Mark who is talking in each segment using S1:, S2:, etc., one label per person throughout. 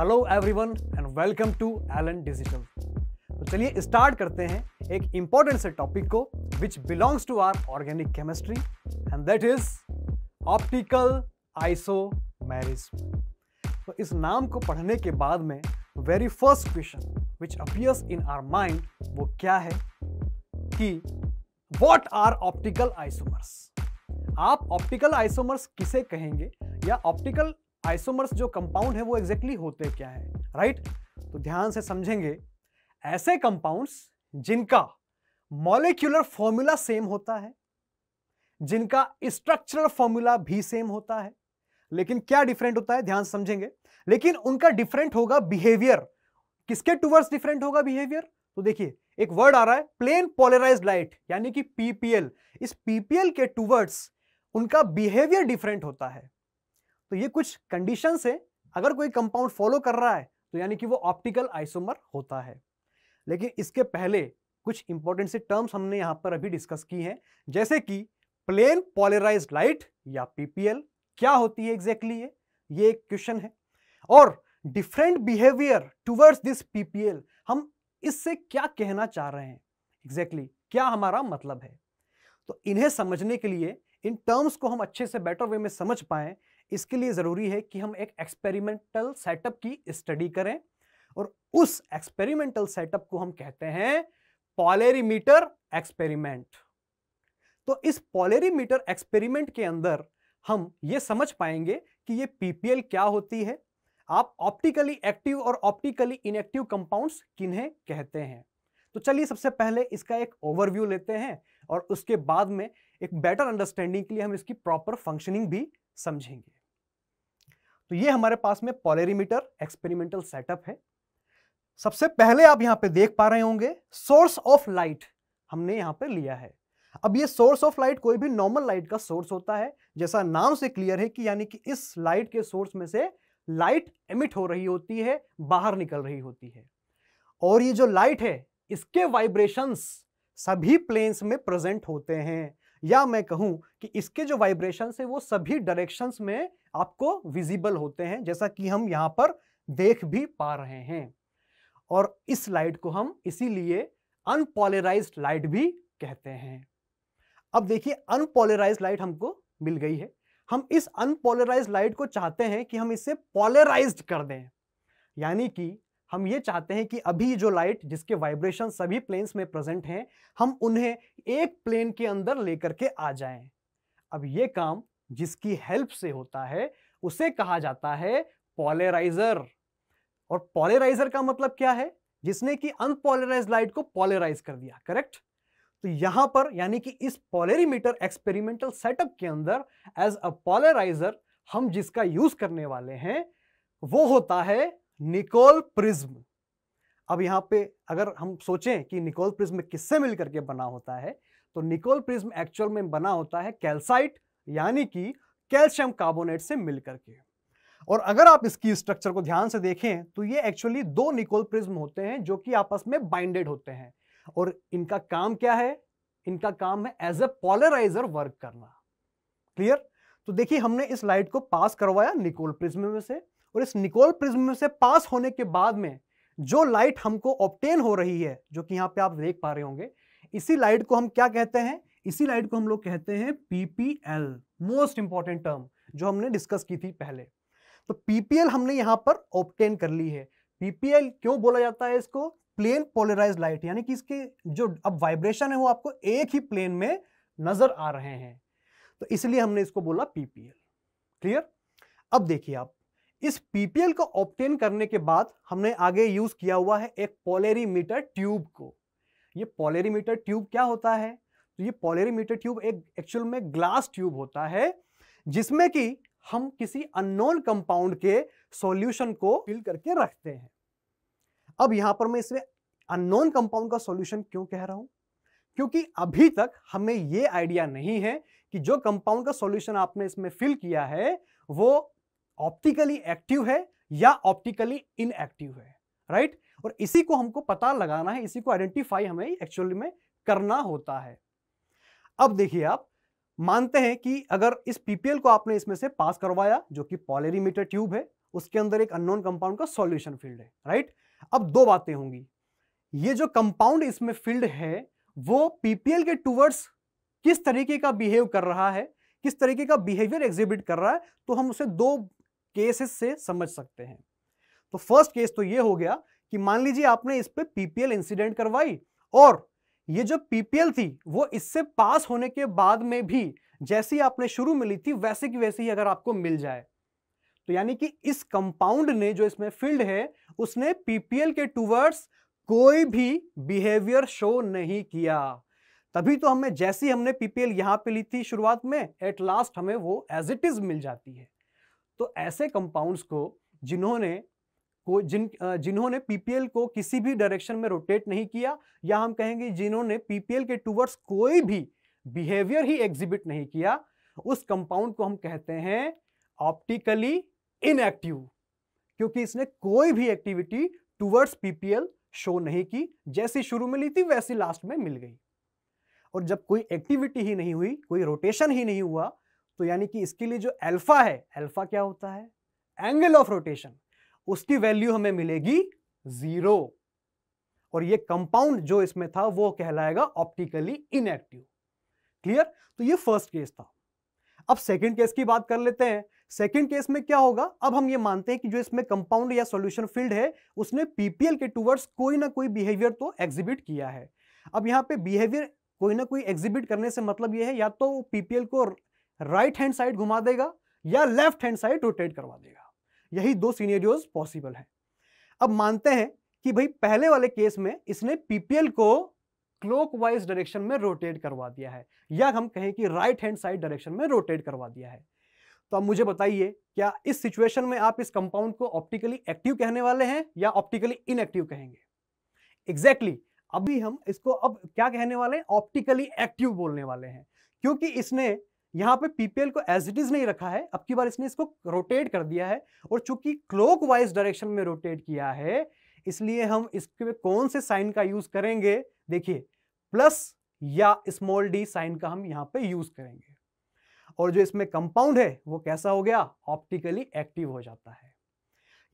S1: Hello everyone and welcome to Allen digital तो चलिए start करते हैं एक इंपॉर्टेंट से टॉपिक को which belongs to our organic chemistry and that is optical isomerism तो इस नाम को पढ़ने के बाद में very first question which appears in our mind वो क्या है कि वॉट आर ऑप्टिकल आइसोमर्स आप ऑप्टिकल आइसोमर्स किसे कहेंगे या ऑप्टिकल आइसोमर्स जो कंपाउंड है वो एग्जैक्टली exactly होते क्या है राइट तो ध्यान से समझेंगे ऐसे कंपाउंड्स जिनका मॉलिक्यूलर फॉर्मूला सेम होता है जिनका स्ट्रक्चरल फॉर्मूला भी सेम होता है लेकिन क्या डिफरेंट होता है ध्यान से समझेंगे लेकिन उनका डिफरेंट होगा बिहेवियर किसके टूवर्ड्स डिफरेंट होगा बिहेवियर तो देखिए एक वर्ड आ रहा है प्लेन पोलराइज लाइट यानी कि पीपीएल इस पीपीएल के टूवर्ड्स उनका बिहेवियर डिफरेंट होता है तो ये कुछ कंडीशन है अगर कोई कंपाउंड फॉलो कर रहा है तो यानी कि वो ऑप्टिकल आइसोमर होता है लेकिन इसके पहले कुछ इंपॉर्टेंट से टर्म्स हमने यहां पर अभी डिस्कस की हैं जैसे कि प्लेन पॉलराइज लाइट या पीपीएल क्या होती है एग्जैक्टली exactly ये ये एक क्वेश्चन है और different behaviour towards this PPL हम इससे क्या कहना चाह रहे हैं एग्जैक्टली exactly, क्या हमारा मतलब है तो इन्हें समझने के लिए इन टर्म्स को हम अच्छे से बेटर वे में समझ पाए इसके लिए ज़रूरी है कि हम एक एक्सपेरिमेंटल सेटअप की स्टडी करें और उस एक्सपेरिमेंटल सेटअप को हम कहते हैं पॉलेरीमीटर एक्सपेरिमेंट तो इस पॉलेरीमीटर एक्सपेरिमेंट के अंदर हम ये समझ पाएंगे कि ये पीपीएल क्या होती है आप ऑप्टिकली एक्टिव और ऑप्टिकली इनएक्टिव कंपाउंड्स किन्हें कहते हैं तो चलिए सबसे पहले इसका एक ओवरव्यू लेते हैं और उसके बाद में एक बेटर अंडरस्टैंडिंग के लिए हम इसकी प्रॉपर फंक्शनिंग भी समझेंगे तो ये हमारे पास में पॉलेरीमीटर एक्सपेरिमेंटल सेटअप है सबसे पहले आप यहाँ पे देख पा रहे होंगे सोर्स ऑफ लाइट हमने यहाँ पे लिया है अब ये सोर्स ऑफ लाइट कोई भी नॉर्मल लाइट का सोर्स होता है जैसा नाम से क्लियर है कि यानी कि इस लाइट के सोर्स में से लाइट एमिट हो रही होती है बाहर निकल रही होती है और ये जो लाइट है इसके वाइब्रेशंस सभी प्लेन्स में प्रेजेंट होते हैं या मैं कहूं कि इसके जो वाइब्रेशन है वो सभी डायरेक्शंस में आपको विजिबल होते हैं जैसा कि हम यहाँ पर देख भी पा रहे हैं और इस लाइट को हम इसीलिए अनपोलराइज लाइट भी कहते हैं अब देखिए अनपोलराइज लाइट हमको मिल गई है हम इस अनपोलराइज लाइट को चाहते हैं कि हम इसे पोलराइज कर दें यानी कि हम ये चाहते हैं कि अभी जो लाइट जिसके वाइब्रेशन सभी प्लेन्स में प्रेजेंट हैं हम उन्हें एक प्लेन के अंदर लेकर के आ जाएं। अब ये काम जिसकी हेल्प से होता है उसे कहा जाता है पॉलराइजर और पॉलराइजर का मतलब क्या है जिसने कि अनपोलराइज लाइट को पॉलराइज कर दिया करेक्ट तो यहां पर यानी कि इस पॉलरीमीटर एक्सपेरिमेंटल सेटअप के अंदर एज अ पॉलराइजर हम जिसका यूज करने वाले हैं वो होता है निकोल प्रिज्म अब यहां पे अगर हम सोचें कि निकोल प्रिज्म किससे मिलकर के बना होता है तो निकोल प्रिज्म एक्चुअल में बना होता है कैल्साइट यानी कि कैल्शियम कार्बोनेट से मिलकर के और अगर आप इसकी स्ट्रक्चर को ध्यान से देखें तो ये एक्चुअली दो निकोल प्रिज्म होते हैं जो कि आपस में बाइंडेड होते हैं और इनका काम क्या है इनका काम है एज ए पॉलराइजर वर्क करना क्लियर तो देखिए हमने इस लाइट को पास करवाया निकोल प्रिज्म में से और इस निकोल प्रिज्म में से पास होने के बाद में जो लाइट हमको ऑप्टेन हो रही है जो कि यहाँ पे आप देख पा रहे होंगे इसी लाइट को हम क्या कहते हैं इसी लाइट को हम लोग कहते हैं पीपीएल मोस्ट इंपॉर्टेंट टर्म जो हमने डिस्कस की थी पहले तो पीपीएल हमने यहां पर ऑप्टेन कर ली है पीपीएल क्यों बोला जाता है इसको प्लेन पोलराइज लाइट यानी कि इसके जो अब वाइब्रेशन है वो आपको एक ही प्लेन में नजर आ रहे हैं तो इसलिए हमने इसको बोला पीपीएल क्लियर अब देखिए आप इस पीपीएल को ऑप्टेन करने के बाद हमने आगे यूज किया हुआ है एक पोलेरीमीटर ट्यूब को ये पोलेरीमीटर ट्यूब क्या होता है तो ये पॉलेरीमीटर ट्यूब एक एक्चुअल में ग्लास ट्यूब होता है जिसमें कि हम किसी अननोन कंपाउंड के सॉल्यूशन को फिल करके रखते हैं अब यहां पर मैं इसमें अननोन कंपाउंड का सॉल्यूशन क्यों कह रहा हूं क्योंकि अभी तक हमें ये आइडिया नहीं है कि जो कंपाउंड का सॉल्यूशन आपने इसमें फिल किया है वो ऑप्टिकली एक्टिव है या ऑप्टिकली इनएक्टिव है राइट और इसी को हमको पता लगाना है इसी को आइडेंटिफाई हमें एक्चुअली में करना होता है अब देखिए आप मानते हैं कि अगर इस पीपीएल को आपने इसमें से पास करवाया जो कि पॉलेरीमीटर ट्यूब है उसके अंदर एक अननोन कंपाउंड का सॉल्यूशन फील्ड है राइट अब दो बातें होंगी ये जो कंपाउंड इसमें फील्ड है वो पीपीएल के टूवर्ड्स किस तरीके का बिहेव कर रहा है किस तरीके का बिहेवियर एग्जिबिट कर रहा है तो हम उसे दो केसेस से समझ सकते हैं तो फर्स्ट केस तो ये हो गया कि मान लीजिए आपने इस पर पीपीएल इंसिडेंट करवाई और ये जो पीपीएल थी वो इससे पास होने के बाद में भी जैसी आपने शुरू मिली थी वैसे की वैसे ही अगर आपको मिल जाए तो यानी कि इस कंपाउंड ने जो इसमें फील्ड है उसने पीपीएल के टूवर्ड्स कोई भी बिहेवियर शो नहीं किया तभी तो हमें जैसी हमने पीपीएल यहां पे ली थी शुरुआत में एट लास्ट हमें वो एज इट इज मिल जाती है तो ऐसे कंपाउंड्स को जिन्होंने को जिन जिन्होंने पीपीएल को किसी भी डायरेक्शन में रोटेट नहीं किया या हम कहेंगे जिन्होंने पीपीएल के टूवर्ड्स कोई भी बिहेवियर ही एग्जिबिट नहीं किया उस कंपाउंड को हम कहते हैं ऑप्टिकली इनएक्टिव क्योंकि इसने कोई भी एक्टिविटी टूवर्ड्स पीपीएल शो नहीं की जैसी शुरू में ली थी वैसी लास्ट में मिल गई और जब कोई एक्टिविटी ही नहीं हुई कोई रोटेशन ही नहीं हुआ तो यानी कि इसके लिए जो अल्फा है अल्फा क्या होता है एंगल ऑफ रोटेशन उसकी वैल्यू हमें मिलेगी जीरो और ये कंपाउंड जो इसमें था वो कहलाएगा ऑप्टिकली इनएक्टिव क्लियर तो ये फर्स्ट केस था अब सेकंड केस की बात कर लेते हैं सेकंड केस में क्या होगा अब हम ये मानते हैं कि जो इसमें कंपाउंड या सॉल्यूशन फील्ड है उसने पीपीएल के टूवर्ड्स कोई ना कोई बिहेवियर तो एग्जिबिट किया है अब यहां पे बिहेवियर कोई ना कोई एग्जिबिट करने से मतलब ये है या तो पीपीएल को राइट हैंड साइड घुमा देगा या लेफ्ट हैंड साइड रोटेट करवा देगा यही दो सीनेरियोज पॉसिबल है अब मानते हैं कि भाई पहले वाले केस में इसने पीपीएल को वाइज डायरेक्शन में रोटेट करवा दिया है या हम कहें कि राइट हैंड साइड डायरेक्शन में रोटेट करवा दिया है तो अब मुझे बताइए क्या इस सिचुएशन में आप इस कंपाउंड को ऑप्टिकली एक्टिव कहने वाले हैं या ऑप्टिकली इनएक्टिव कहेंगे एग्जैक्टली exactly, अभी हम इसको अब क्या कहने वाले ऑप्टिकली एक्टिव बोलने वाले हैं क्योंकि इसने यहाँ पे पीपीएल को एज इट इज नहीं रखा है अब की बार इसने इसको रोटेट कर दिया है और चूंकि क्लोक वाइज डायरेक्शन में रोटेट किया है इसलिए हम इसके कौन से साइन का यूज करेंगे देखिए प्लस या स्मॉल डी साइन का हम यहाँ पे यूज करेंगे और जो इसमें कंपाउंड है वो कैसा हो गया ऑप्टिकली एक्टिव हो जाता है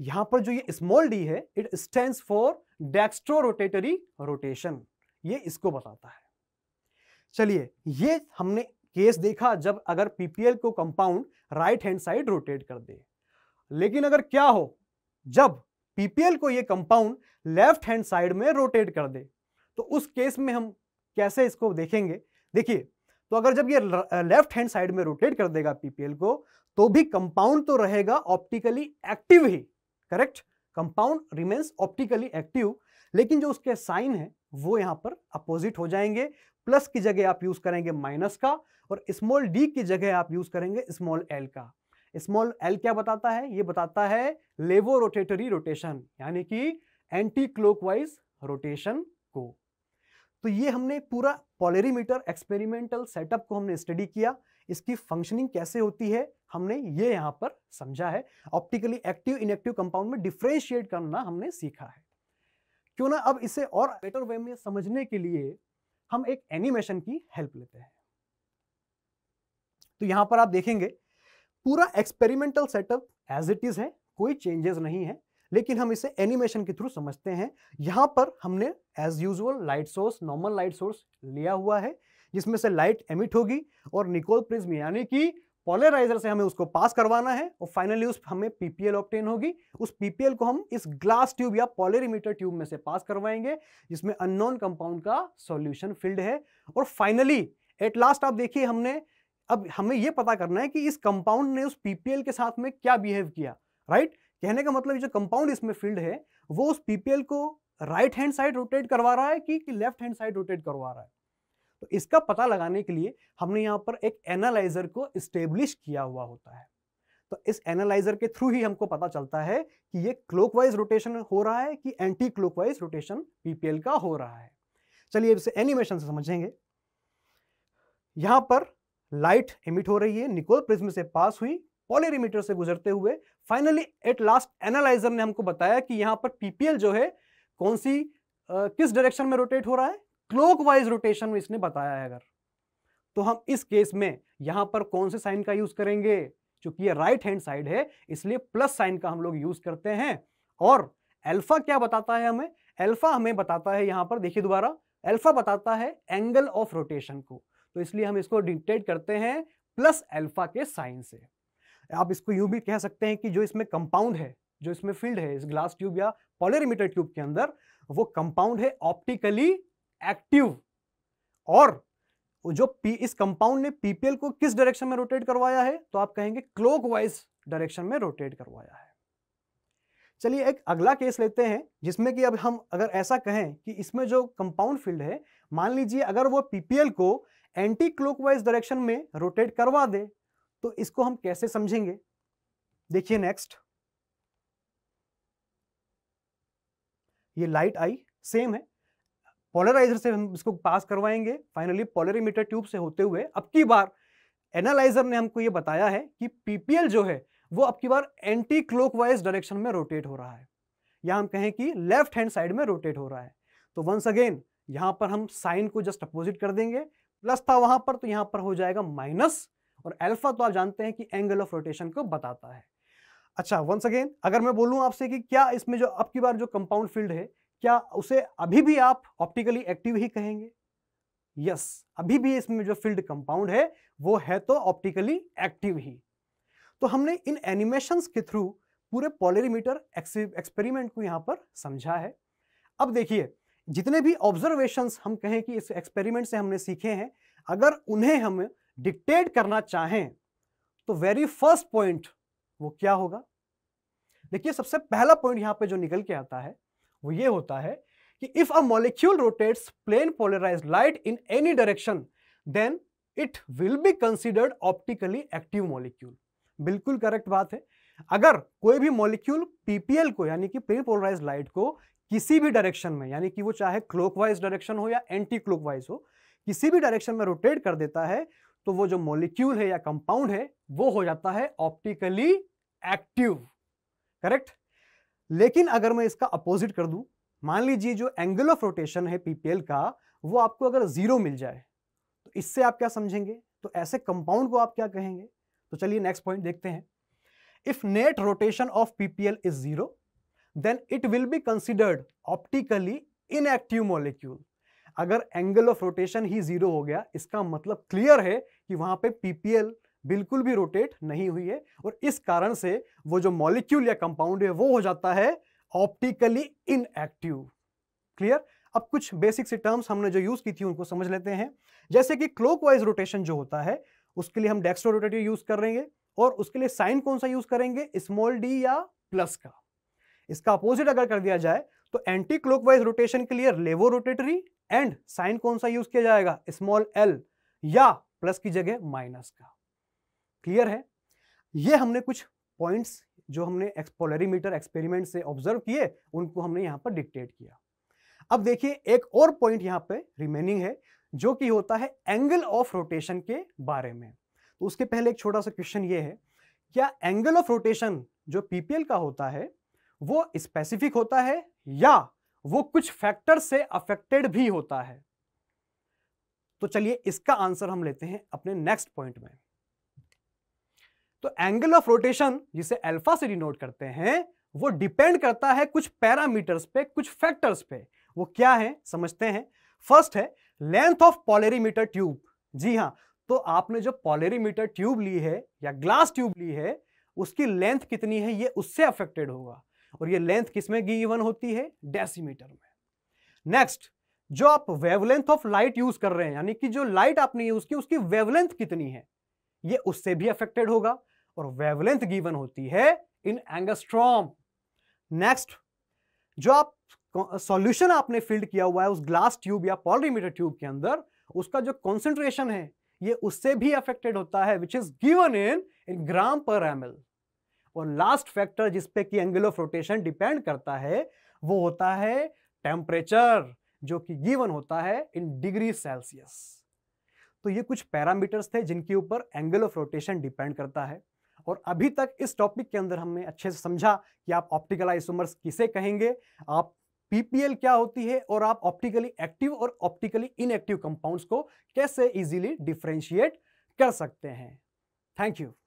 S1: यहां पर जो ये स्मॉल डी है it stand for dextro rotatory rotation ये इसको बताता है चलिए ये हमने केस देखा जब अगर पीपीएल को compound right hand side rotate कर दे लेकिन अगर क्या हो जब पीपीएल को ये कंपाउंड लेफ्ट हैंड साइड में रोटेट कर दे तो उस केस में हम कैसे इसको देखेंगे देखिए तो अगर जब ये लेफ्ट हैंड साइड में रोटेट कर देगा पीपीएल को तो भी कंपाउंड तो रहेगा ऑप्टिकली एक्टिव ही correct compound remains optically active लेकिन जो उसके साइन है वो यहां पर अपोजिट हो जाएंगे प्लस की जगह आप यूज करेंगे माइनस का और स्मॉल डी की जगह आप यूज करेंगे स्मॉल एल का स्मॉल एल क्या बताता है ये बताता है लेवो रोटेटरी रोटेशन यानी कि एंटी क्लोकवाइज रोटेशन को तो ये हमने पूरा पॉलेरीमीटर एक्सपेरिमेंटल सेटअप को हमने स्टडी किया इसकी फंक्शनिंग कैसे होती है हमने ये यहाँ पर समझा है ऑप्टिकली एक्टिव इनएक्टिव कंपाउंड में डिफ्रेंशिएट करना हमने सीखा है क्यों ना अब इसे और बेटर वे में समझने के लिए हम एक एनिमेशन की हेल्प लेते हैं तो यहां पर आप देखेंगे पूरा experimental setup as it is है कोई चेंजेस नहीं है लेकिन हम इसे एनिमेशन के थ्रू समझते हैं यहां पर हमने as usual light source normal light source लिया हुआ है जिसमें से लाइट एमिट होगी और निकोल प्रिज्म यानी कि पॉलराइजर से हमें उसको पास करवाना है और फाइनली उस हमें पीपीएल ऑप्टेन होगी उस पीपीएल को हम इस ग्लास ट्यूब या पॉलरीमीटर ट्यूब में से पास करवाएंगे जिसमें अननोन कंपाउंड का सॉल्यूशन फील्ड है और फाइनली एट लास्ट आप देखिए हमने अब हमें यह पता करना है कि इस कंपाउंड ने उस पीपीएल के साथ में क्या बिहेव किया राइट कहने का मतलब जो कंपाउंड इसमें फील्ड है वो उस पीपीएल को राइट हैंड साइड रोटेट करवा रहा है कि, कि लेफ्ट हैंड साइड रोटेट करवा रहा है तो इसका पता लगाने के लिए हमने यहां पर एक एनालाइजर को इस्टेब्लिश किया हुआ होता है तो इस एनालाइजर के थ्रू ही हमको पता चलता है कि ये क्लॉकवाइज रोटेशन हो रहा है कि एंटी क्लॉकवाइज रोटेशन पीपीएल का हो रहा है चलिए इसे एनिमेशन से समझेंगे यहां पर लाइट इमिट हो रही है निकोल प्रिज्म से पास हुई पॉलीरिमीटर से गुजरते हुए फाइनली एट लास्ट एनालाइजर ने हमको बताया कि यहां पर पीपीएल जो है कौन सी आ, किस डायरेक्शन में रोटेट हो रहा है क्लोक वाइज रोटेशन में इसने बताया है अगर तो हम इस केस में यहां पर कौन से साइन का यूज करेंगे चूंकि ये राइट हैंड साइड है इसलिए प्लस साइन का हम लोग यूज करते हैं और अल्फा क्या बताता है हमें अल्फा हमें बताता है यहां पर देखिए दोबारा अल्फा बताता है एंगल ऑफ रोटेशन को तो इसलिए हम इसको डिक्टेट करते हैं प्लस एल्फा के साइन से आप इसको यूं भी कह सकते हैं कि जो इसमें कंपाउंड है जो इसमें फील्ड है इस ग्लास ट्यूब या पॉलरीमीटर ट्यूब के अंदर वो कंपाउंड है ऑप्टिकली एक्टिव और जो पी इस कंपाउंड ने पीपीएल को किस डायरेक्शन में रोटेट करवाया है तो आप कहेंगे वाइज डायरेक्शन में रोटेट करवाया है चलिए एक अगला केस लेते हैं जिसमें कि अब हम अगर ऐसा कहें कि इसमें जो कंपाउंड फील्ड है मान लीजिए अगर वो पीपीएल को एंटी क्लोकवाइज डायरेक्शन में रोटेट करवा दे तो इसको हम कैसे समझेंगे देखिए नेक्स्ट ये लाइट आई सेम है पोलराइजर से हम इसको पास करवाएंगे फाइनली पोलरीमीटर ट्यूब से होते हुए अब की बार एनालाइजर ने हमको ये बताया है कि पीपीएल जो है वो अब की बार एंटी क्लोकवाइज डायरेक्शन में रोटेट हो रहा है या हम कहें कि लेफ्ट हैंड साइड में रोटेट हो रहा है तो वंस अगेन यहां पर हम साइन को जस्ट अपोजिट कर देंगे प्लस था वहां पर तो यहां पर हो जाएगा माइनस और अल्फा तो आप जानते हैं कि एंगल ऑफ रोटेशन को बताता है अच्छा वंस अगेन अगर मैं बोलूं आपसे कि क्या इसमें जो अब की बार जो कंपाउंड फील्ड है क्या उसे अभी भी आप ऑप्टिकली एक्टिव ही कहेंगे यस yes, अभी भी इसमें जो फील्ड कंपाउंड है वो है तो ऑप्टिकली एक्टिव ही तो हमने इन एनिमेशन के थ्रू पूरे पॉलरीमीटर एक्सपेरिमेंट को यहां पर समझा है अब देखिए जितने भी ऑब्जर्वेशंस हम कहें कि इस एक्सपेरिमेंट से हमने सीखे हैं अगर उन्हें हम डिक्टेट करना चाहें तो वेरी फर्स्ट पॉइंट वो क्या होगा देखिए सबसे पहला पॉइंट यहां पे जो निकल के आता है वो ये होता है कि if a molecule rotates plane polarised light in any direction then it will be considered optically active molecule बिल्कुल करेक्ट बात है अगर कोई भी मॉलिक्यूल पीपीएल को यानी कि प्लेन पोलराइज लाइट को किसी भी डायरेक्शन में यानी कि वो चाहे क्लोकवाइज डायरेक्शन हो या एंटी क्लोकवाइज हो किसी भी डायरेक्शन में रोटेट कर देता है तो वो जो मॉलिक्यूल है या कंपाउंड है वो हो जाता है ऑप्टिकली एक्टिव करेक्ट लेकिन अगर मैं इसका अपोजिट कर दूं मान लीजिए जो एंगल ऑफ रोटेशन है पीपीएल का वो आपको अगर जीरो मिल जाए तो इससे आप क्या समझेंगे तो ऐसे कंपाउंड को आप क्या कहेंगे तो चलिए नेक्स्ट पॉइंट देखते हैं if net rotation of PPL is zero then will be considered optically optically inactive मॉलिक्यूल अगर एंगल ऑफ रोटेशन ही जीरो हो गया इसका मतलब क्लियर है कि वहां पे पीपीएल बिल्कुल भी रोटेट नहीं हुई है और इस कारण से वो जो मॉलिक्यूल या कंपाउंड है वो हो जाता है ऑप्टिकली इनएक्टिव क्लियर अब कुछ बेसिक से टर्म्स हमने जो यूज की थी उनको समझ लेते हैं जैसे कि क्लॉकवाइज रोटेशन जो होता है उसके लिए हम डेक्सट्रो रोटेटिव यूज करेंगे और उसके लिए साइन कौन सा यूज करेंगे स्मॉल डी या प्लस का इसका अपोजिट अगर कर दिया जाए तो एंटी क्लॉकवाइज रोटेशन के लिए लेवो रोटेटरी एंड साइन कौन सा यूज किया जाएगा स्मॉल एल या प्लस की जगह माइनस का क्लियर है ये हमने कुछ पॉइंट्स जो हमने एक्सपोलरीमीटर एक्सपेरिमेंट से ऑब्जर्व किए उनको हमने यहाँ पर डिक्टेट किया अब देखिए एक और पॉइंट यहाँ पे रिमेनिंग है जो कि होता है एंगल ऑफ रोटेशन के बारे में तो उसके पहले एक छोटा सा क्वेश्चन ये है क्या एंगल ऑफ रोटेशन जो पीपीएल का होता है वो स्पेसिफिक होता है या वो कुछ फैक्टर से अफेक्टेड भी होता है तो चलिए इसका आंसर हम लेते हैं अपने नेक्स्ट पॉइंट में तो एंगल ऑफ रोटेशन जिसे अल्फा से डिनोट करते हैं वो डिपेंड करता है कुछ पैरामीटर्स पे कुछ फैक्टर्स पे वो क्या है समझते हैं फर्स्ट है लेंथ ऑफ पॉलेरीमीटर ट्यूब जी हाँ तो आपने जो पॉलेरीमीटर ट्यूब ली है या ग्लास ट्यूब ली है उसकी लेंथ कितनी है ये उससे अफेक्टेड होगा और ये लेंथ किस में गिवन होती है डेसीमीटर में नेक्स्ट जो आप वेवलेंथ ऑफ लाइट यूज कर रहे हैं यानी कि जो लाइट आपने यूज की उसकी वेवलेंथ कितनी है ये उससे भी अफेक्टेड होगा और वेवलेंथ गिवन होती है इन एंगस्ट्रॉम नेक्स्ट जो आप सॉल्यूशन आपने फिल्ड किया हुआ है उस ग्लास ट्यूब या पॉलीमीटर ट्यूब के अंदर उसका जो कॉन्सेंट्रेशन है ये उससे भी अफेक्टेड होता है विच इज गिवन इन इन ग्राम पर एम और लास्ट फैक्टर जिस पे कि एंगल ऑफ रोटेशन डिपेंड करता है वो होता है टेम्परेचर जो कि गिवन होता है इन डिग्री सेल्सियस तो ये कुछ पैरामीटर्स थे जिनके ऊपर एंगल ऑफ रोटेशन डिपेंड करता है और अभी तक इस टॉपिक के अंदर हमने अच्छे से समझा कि आप ऑप्टिकल आइसोमर्स किसे कहेंगे आप पीपीएल क्या होती है और आप ऑप्टिकली एक्टिव और ऑप्टिकली इनएक्टिव कंपाउंड्स को कैसे इजीली डिफ्रेंशिएट कर सकते हैं थैंक यू